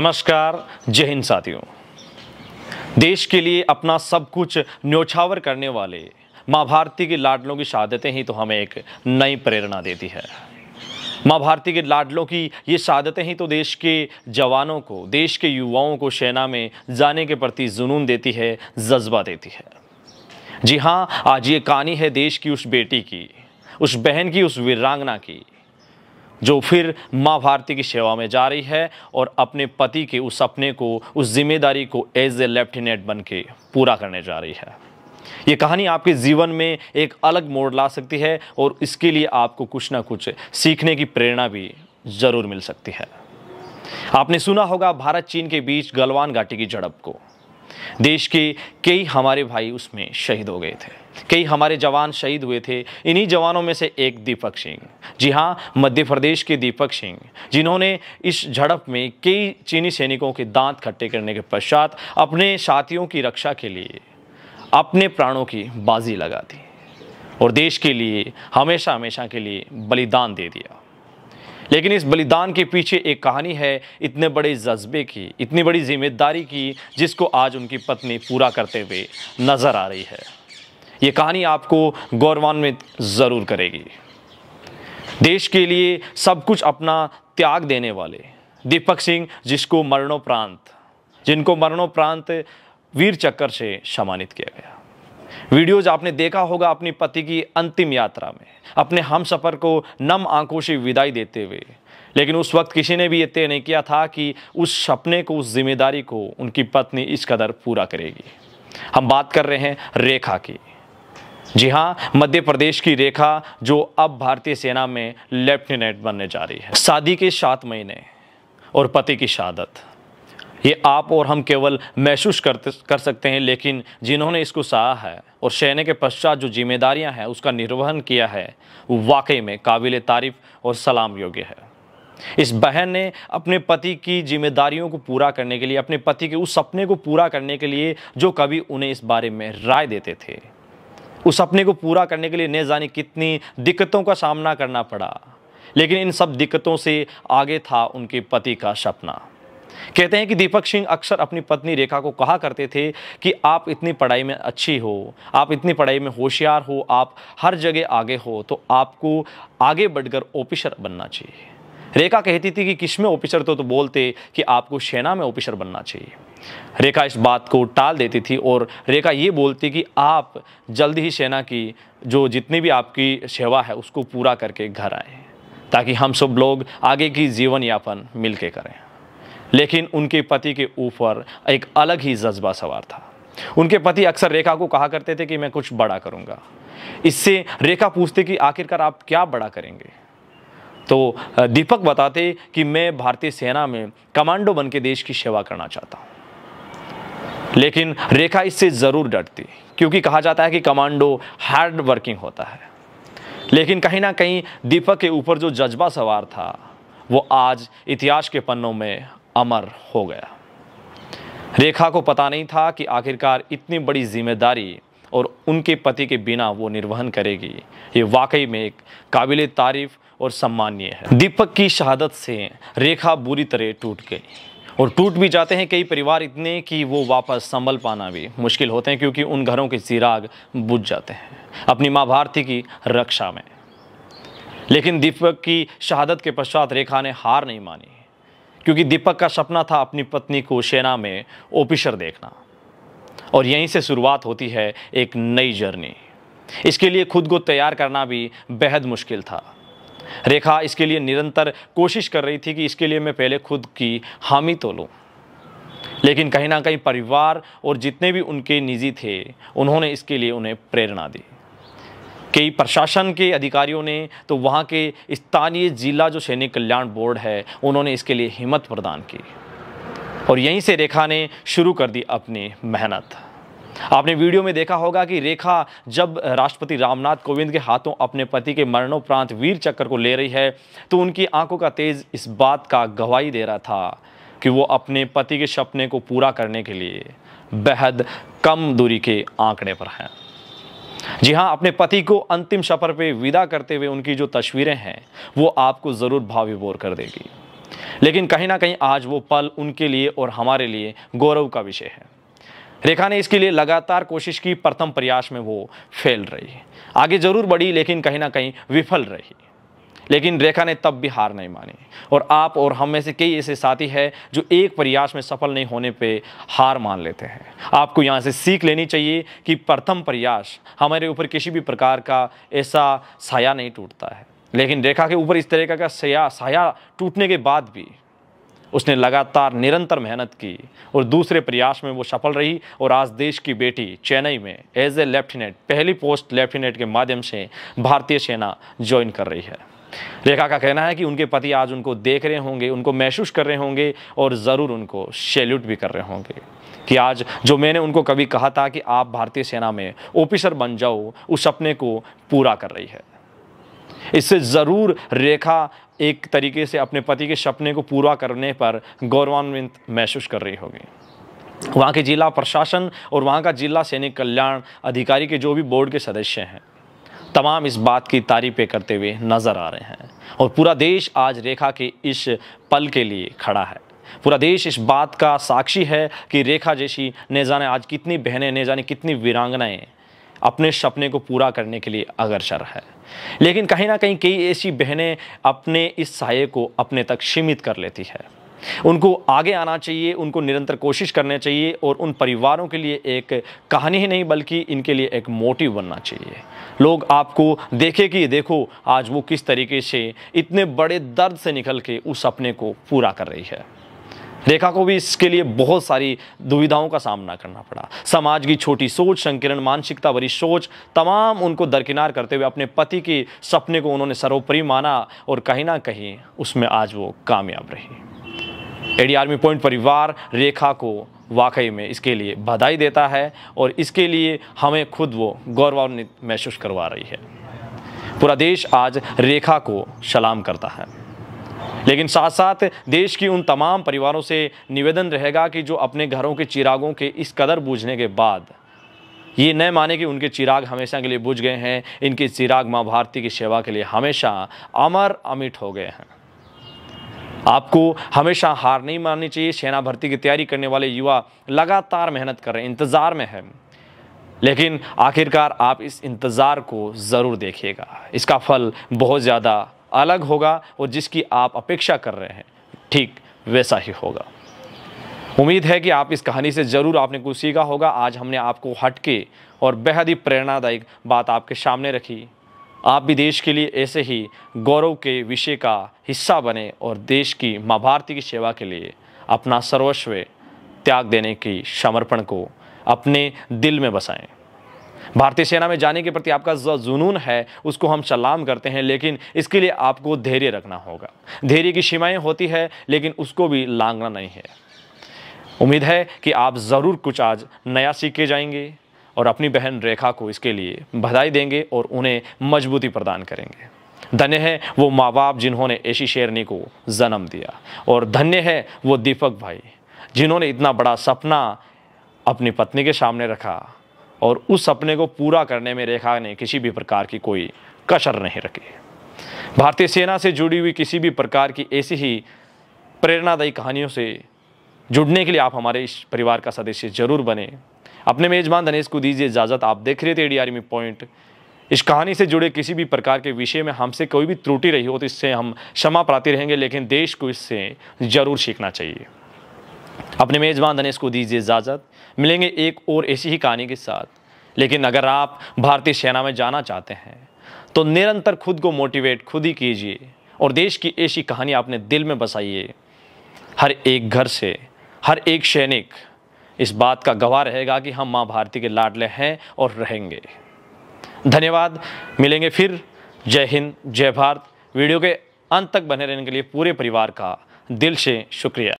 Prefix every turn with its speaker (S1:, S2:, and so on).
S1: नमस्कार जय हिंद साथियों देश के लिए अपना सब कुछ न्योछावर करने वाले माँ भारती के लाडलों की शहादतें ही तो हमें एक नई प्रेरणा देती है माँ भारती के लाडलों की ये शहादतें ही तो देश के जवानों को देश के युवाओं को सेना में जाने के प्रति जुनून देती है जज्बा देती है जी हाँ आज ये कहानी है देश की उस बेटी की उस बहन की उस वीरांगना की जो फिर माँ भारती की सेवा में जा रही है और अपने पति के उस सपने को उस जिम्मेदारी को एज ए लेफ्टिनेंट बन के पूरा करने जा रही है ये कहानी आपके जीवन में एक अलग मोड़ ला सकती है और इसके लिए आपको कुछ ना कुछ सीखने की प्रेरणा भी ज़रूर मिल सकती है आपने सुना होगा भारत चीन के बीच गलवान घाटी की झड़प को देश के कई हमारे भाई उसमें शहीद हो गए थे कई हमारे जवान शहीद हुए थे इन्हीं जवानों में से एक दीपक सिंह जी हाँ मध्य प्रदेश के दीपक सिंह जिन्होंने इस झड़प में कई चीनी सैनिकों के दांत खट्टे करने के पश्चात अपने साथियों की रक्षा के लिए अपने प्राणों की बाजी लगा दी और देश के लिए हमेशा हमेशा के लिए बलिदान दे दिया लेकिन इस बलिदान के पीछे एक कहानी है इतने बड़े जज्बे की इतनी बड़ी जिम्मेदारी की जिसको आज उनकी पत्नी पूरा करते हुए नज़र आ रही है ये कहानी आपको गौरवान्वित ज़रूर करेगी देश के लिए सब कुछ अपना त्याग देने वाले दीपक सिंह जिसको मरणोपरांत जिनको मरणोपरांत वीर चक्कर से सम्मानित किया गया वीडियोज आपने देखा होगा अपनी पति की अंतिम यात्रा में अपने हम सफ़र को नम आंखों से विदाई देते हुए लेकिन उस वक्त किसी ने भी ये तय नहीं किया था कि उस सपने को उस जिम्मेदारी को उनकी पत्नी इस कदर पूरा करेगी हम बात कर रहे हैं रेखा की जी हाँ मध्य प्रदेश की रेखा जो अब भारतीय सेना में लेफ्टिनेंट बनने जा रही है शादी के सात महीने और पति की शहादत ये आप और हम केवल महसूस करते कर सकते हैं लेकिन जिन्होंने इसको सहा है और सहने के पश्चात जो जिम्मेदारियां हैं उसका निर्वहन किया है वाकई में काबिल तारीफ और सलाम योग्य है इस बहन ने अपने पति की जिम्मेदारियों को पूरा करने के लिए अपने पति के उस सपने को पूरा करने के लिए जो कभी उन्हें इस बारे में राय देते थे उस सपने को पूरा करने के लिए न जाने कितनी दिक्कतों का सामना करना पड़ा लेकिन इन सब दिक्कतों से आगे था उनके पति का सपना कहते हैं कि दीपक सिंह अक्सर अपनी पत्नी रेखा को कहा करते थे कि आप इतनी पढ़ाई में अच्छी हो आप इतनी पढ़ाई में होशियार हो आप हर जगह आगे हो तो आपको आगे बढ़कर ऑफिसर बनना चाहिए रेखा कहती थी कि किस में ऑफिसर तो, तो बोलते कि आपको सेना में ऑफिसर बनना चाहिए रेखा इस बात को टाल देती थी और रेखा ये बोलती कि आप जल्द ही सेना की जो जितनी भी आपकी सेवा है उसको पूरा करके घर आए ताकि हम सब लोग आगे की जीवन यापन मिल के करें लेकिन उनके पति के ऊपर एक अलग ही जज्बा सवार था उनके पति अक्सर रेखा को कहा करते थे कि मैं कुछ बड़ा करूंगा इससे रेखा पूछते कि आखिरकार आप क्या बड़ा करेंगे तो दीपक बताते कि मैं भारतीय सेना में कमांडो बन के देश की सेवा करना चाहता हूँ लेकिन रेखा इससे ज़रूर डरती क्योंकि कहा जाता है कि कमांडो हार्ड वर्किंग होता है लेकिन कहीं ना कहीं दीपक के ऊपर जो जज्बा सवार था वो आज इतिहास के पन्नों में अमर हो गया रेखा को पता नहीं था कि आखिरकार इतनी बड़ी जिम्मेदारी और उनके पति के बिना वो निर्वहन करेगी ये वाकई में एक काबिल तारीफ और सम्मान्य है दीपक की शहादत से रेखा बुरी तरह टूट गई और टूट भी जाते हैं कई परिवार इतने कि वो वापस संभल पाना भी मुश्किल होते हैं क्योंकि उन घरों के चिराग बुझ जाते हैं अपनी माँ भारती की रक्षा में लेकिन दीपक की शहादत के पश्चात रेखा ने हार नहीं मानी क्योंकि दीपक का सपना था अपनी पत्नी को सेना में ऑफिसर देखना और यहीं से शुरुआत होती है एक नई जर्नी इसके लिए खुद को तैयार करना भी बेहद मुश्किल था रेखा इसके लिए निरंतर कोशिश कर रही थी कि इसके लिए मैं पहले खुद की हामी तो लूँ लेकिन कहीं ना कहीं परिवार और जितने भी उनके निजी थे उन्होंने इसके लिए उन्हें प्रेरणा दी कई प्रशासन के अधिकारियों ने तो वहाँ के स्थानीय जिला जो सैनिक कल्याण बोर्ड है उन्होंने इसके लिए हिम्मत प्रदान की और यहीं से रेखा ने शुरू कर दी अपनी मेहनत आपने वीडियो में देखा होगा कि रेखा जब राष्ट्रपति रामनाथ कोविंद के हाथों अपने पति के मरणोपरांत वीर चक्र को ले रही है तो उनकी आंखों का तेज इस बात का गवाही दे रहा था कि वो अपने पति के सपने को पूरा करने के लिए बेहद कम दूरी के आंकड़े पर हैं जी हाँ अपने पति को अंतिम सफर पे विदा करते हुए उनकी जो तस्वीरें हैं वो आपको ज़रूर भावी बोर कर देगी लेकिन कहीं ना कहीं आज वो पल उनके लिए और हमारे लिए गौरव का विषय है रेखा ने इसके लिए लगातार कोशिश की प्रथम प्रयास में वो फेल रही आगे जरूर बढ़ी लेकिन कहीं ना कहीं विफल रही लेकिन रेखा ने तब भी हार नहीं मानी और आप और हम में से कई ऐसे साथी हैं जो एक प्रयास में सफल नहीं होने पे हार मान लेते हैं आपको यहाँ से सीख लेनी चाहिए कि प्रथम प्रयास हमारे ऊपर किसी भी प्रकार का ऐसा साया नहीं टूटता है लेकिन रेखा के ऊपर इस तरीके का साया साया टूटने के बाद भी उसने लगातार निरंतर मेहनत की और दूसरे प्रयास में वो सफल रही और आज देश की बेटी चेन्नई में एज ए लेफ्टिनेंट पहली पोस्ट लेफ्टिनेंट के माध्यम से भारतीय सेना ज्वाइन कर रही है रेखा का कहना है कि उनके पति आज उनको देख रहे होंगे उनको महसूस कर रहे होंगे और ज़रूर उनको सैल्यूट भी कर रहे होंगे कि आज जो मैंने उनको कभी कहा था कि आप भारतीय सेना में ऑफिसर बन जाओ उस सपने को पूरा कर रही है इससे ज़रूर रेखा एक तरीके से अपने पति के सपने को पूरा करने पर गौरवान्वित महसूस कर रही होगी वहाँ के जिला प्रशासन और वहाँ का जिला सैनिक कल्याण अधिकारी के जो भी बोर्ड के सदस्य हैं तमाम इस बात की तारीफें करते हुए नज़र आ रहे हैं और पूरा देश आज रेखा के इस पल के लिए खड़ा है पूरा देश इस बात का साक्षी है कि रेखा जैसी ने जाने आज कितनी बहनें ने जाने कितनी वीरांगनाएं अपने सपने को पूरा करने के लिए अग्रसर है लेकिन कहीं ना कहीं कई ऐसी बहनें अपने इस सहाय को अपने तक सीमित कर लेती है उनको आगे आना चाहिए उनको निरंतर कोशिश करनी चाहिए और उन परिवारों के लिए एक कहानी ही नहीं बल्कि इनके लिए एक मोटिव बनना चाहिए लोग आपको देखे कि देखो आज वो किस तरीके से इतने बड़े दर्द से निकल के उस सपने को पूरा कर रही है रेखा को भी इसके लिए बहुत सारी दुविधाओं का सामना करना पड़ा समाज की छोटी सोच संकीर्ण मानसिकता भरी सोच तमाम उनको दरकिनार करते हुए अपने पति के सपने को उन्होंने सर्वोपरि माना और कहीं ना कहीं उसमें आज वो कामयाब रही एडी आर्मी पॉइंट परिवार रेखा को वाकई में इसके लिए बधाई देता है और इसके लिए हमें खुद वो गौरवान्वित महसूस करवा रही है पूरा देश आज रेखा को सलाम करता है लेकिन साथ साथ देश की उन तमाम परिवारों से निवेदन रहेगा कि जो अपने घरों के चिरागों के इस कदर बूझने के बाद ये न माने कि उनके चिराग हमेशा के लिए बुझ गए हैं इनके चिराग माँ भारती की सेवा के लिए हमेशा अमर अमिट हो गए हैं आपको हमेशा हार नहीं माननी चाहिए सेना भर्ती की तैयारी करने वाले युवा लगातार मेहनत कर रहे हैं इंतज़ार में है लेकिन आखिरकार आप इस इंतज़ार को ज़रूर देखिएगा इसका फल बहुत ज़्यादा अलग होगा और जिसकी आप अपेक्षा कर रहे हैं ठीक वैसा ही होगा उम्मीद है कि आप इस कहानी से ज़रूर आपने कुछ सीखा होगा आज हमने आपको हटके और बेहद ही प्रेरणादायक बात आपके सामने रखी आप भी देश के लिए ऐसे ही गौरव के विषय का हिस्सा बने और देश की माँ भारती की सेवा के लिए अपना सर्वस्व त्याग देने की समर्पण को अपने दिल में बसाएं भारतीय सेना में जाने के प्रति आपका जो जुनून है उसको हम सलाम करते हैं लेकिन इसके लिए आपको धैर्य रखना होगा धैर्य की सीमाएँ होती है लेकिन उसको भी लांगना नहीं है उम्मीद है कि आप ज़रूर कुछ आज नया सीख के जाएंगे और अपनी बहन रेखा को इसके लिए बधाई देंगे और उन्हें मजबूती प्रदान करेंगे धन्य है वो माँ बाप जिन्होंने ऐसी शेरनी को जन्म दिया और धन्य है वो दीपक भाई जिन्होंने इतना बड़ा सपना अपनी पत्नी के सामने रखा और उस सपने को पूरा करने में रेखा ने किसी भी प्रकार की कोई कसर नहीं रखी भारतीय सेना से जुड़ी हुई किसी भी प्रकार की ऐसी ही प्रेरणादायी कहानियों से जुड़ने के लिए आप हमारे इस परिवार का सदस्य जरूर बने अपने मेजबान धनेश को दीजिए इजाज़त आप देख रहे थे डी आर्मी पॉइंट इस कहानी से जुड़े किसी भी प्रकार के विषय में हमसे कोई भी त्रुटि रही हो तो इससे हम क्षमा प्राप्ति रहेंगे लेकिन देश को इससे ज़रूर सीखना चाहिए अपने मेज़बान धनेश को दीजिए इजाज़त मिलेंगे एक और ऐसी ही कहानी के साथ लेकिन अगर आप भारतीय सेना में जाना चाहते हैं तो निरंतर खुद को मोटिवेट खुद ही कीजिए और देश की ऐसी कहानी आपने दिल में बसाइए हर एक घर से हर एक सैनिक इस बात का गवाह रहेगा कि हम माँ भारती के लाडले हैं और रहेंगे धन्यवाद मिलेंगे फिर जय हिंद जय भारत वीडियो के अंत तक बने रहने के लिए पूरे परिवार का दिल से शुक्रिया